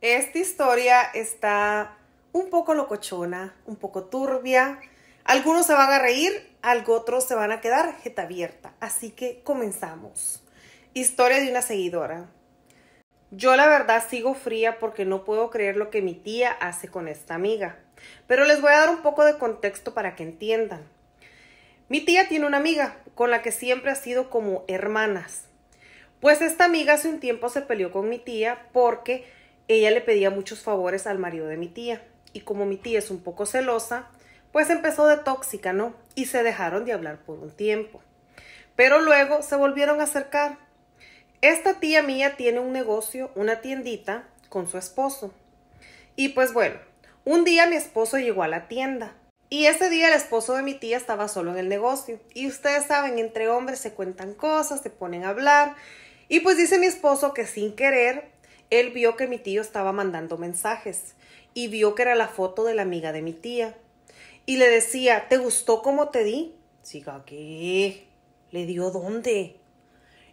Esta historia está un poco locochona, un poco turbia. Algunos se van a reír, otros se van a quedar jeta abierta. Así que comenzamos. Historia de una seguidora. Yo la verdad sigo fría porque no puedo creer lo que mi tía hace con esta amiga. Pero les voy a dar un poco de contexto para que entiendan. Mi tía tiene una amiga con la que siempre ha sido como hermanas. Pues esta amiga hace un tiempo se peleó con mi tía porque ella le pedía muchos favores al marido de mi tía y como mi tía es un poco celosa, pues empezó de tóxica, ¿no? Y se dejaron de hablar por un tiempo. Pero luego se volvieron a acercar. Esta tía mía tiene un negocio, una tiendita, con su esposo. Y pues bueno, un día mi esposo llegó a la tienda. Y ese día el esposo de mi tía estaba solo en el negocio. Y ustedes saben, entre hombres se cuentan cosas, se ponen a hablar. Y pues dice mi esposo que sin querer él vio que mi tío estaba mandando mensajes y vio que era la foto de la amiga de mi tía. Y le decía, ¿te gustó cómo te di? Siga, ¿qué? ¿Le dio dónde?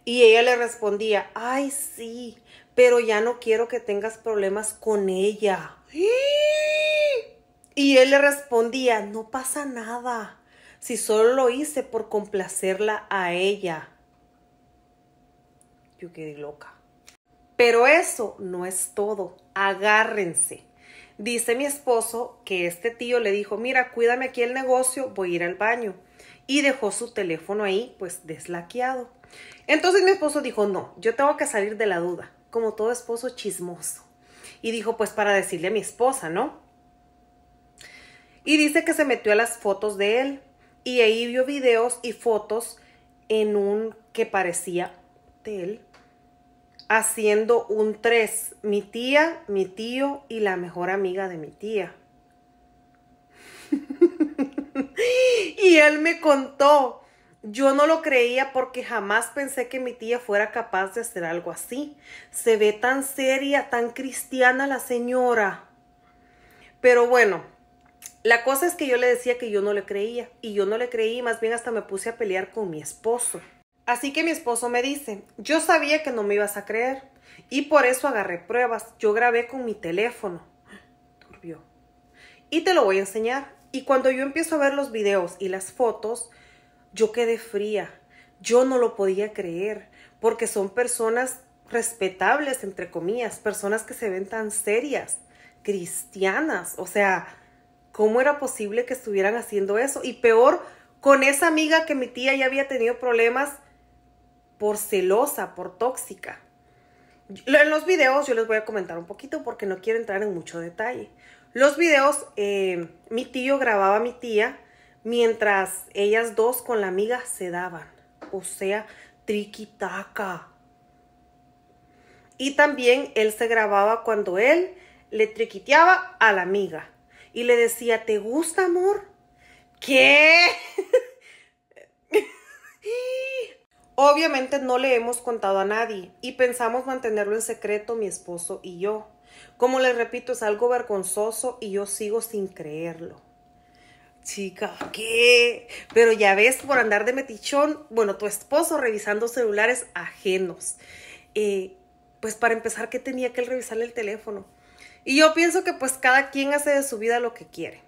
Y ella le respondía, ay sí, pero ya no quiero que tengas problemas con ella. Y él le respondía, no pasa nada, si solo lo hice por complacerla a ella. Yo quedé loca. Pero eso no es todo, agárrense. Dice mi esposo que este tío le dijo, mira, cuídame aquí el negocio, voy a ir al baño. Y dejó su teléfono ahí, pues deslaqueado. Entonces mi esposo dijo, no, yo tengo que salir de la duda, como todo esposo chismoso. Y dijo, pues para decirle a mi esposa, ¿no? Y dice que se metió a las fotos de él y ahí vio videos y fotos en un que parecía de él haciendo un tres, Mi tía, mi tío y la mejor amiga de mi tía. y él me contó. Yo no lo creía porque jamás pensé que mi tía fuera capaz de hacer algo así. Se ve tan seria, tan cristiana la señora. Pero bueno, la cosa es que yo le decía que yo no le creía y yo no le creí, más bien hasta me puse a pelear con mi esposo. Así que mi esposo me dice, yo sabía que no me ibas a creer y por eso agarré pruebas. Yo grabé con mi teléfono. Turbio. Y te lo voy a enseñar. Y cuando yo empiezo a ver los videos y las fotos, yo quedé fría. Yo no lo podía creer porque son personas respetables, entre comillas, personas que se ven tan serias, cristianas. O sea, ¿cómo era posible que estuvieran haciendo eso? Y peor, con esa amiga que mi tía ya había tenido problemas por celosa, por tóxica. En los videos yo les voy a comentar un poquito porque no quiero entrar en mucho detalle. Los videos, eh, mi tío grababa a mi tía mientras ellas dos con la amiga se daban. O sea, triquitaca. Y también él se grababa cuando él le triquiteaba a la amiga y le decía, ¿te gusta, amor? ¿Qué? Obviamente no le hemos contado a nadie y pensamos mantenerlo en secreto mi esposo y yo. Como les repito, es algo vergonzoso y yo sigo sin creerlo. Chica, ¿qué? Pero ya ves, por andar de metichón, bueno, tu esposo revisando celulares ajenos. Eh, pues para empezar, ¿qué tenía que él revisarle el teléfono? Y yo pienso que pues cada quien hace de su vida lo que quiere.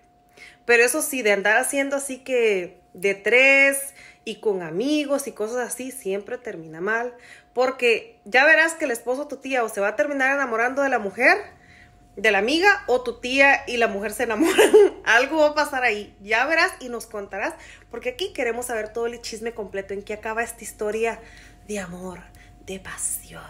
Pero eso sí, de andar haciendo así que de tres y con amigos y cosas así, siempre termina mal. Porque ya verás que el esposo tu tía o se va a terminar enamorando de la mujer, de la amiga, o tu tía y la mujer se enamoran. Algo va a pasar ahí. Ya verás y nos contarás. Porque aquí queremos saber todo el chisme completo en qué acaba esta historia de amor, de pasión.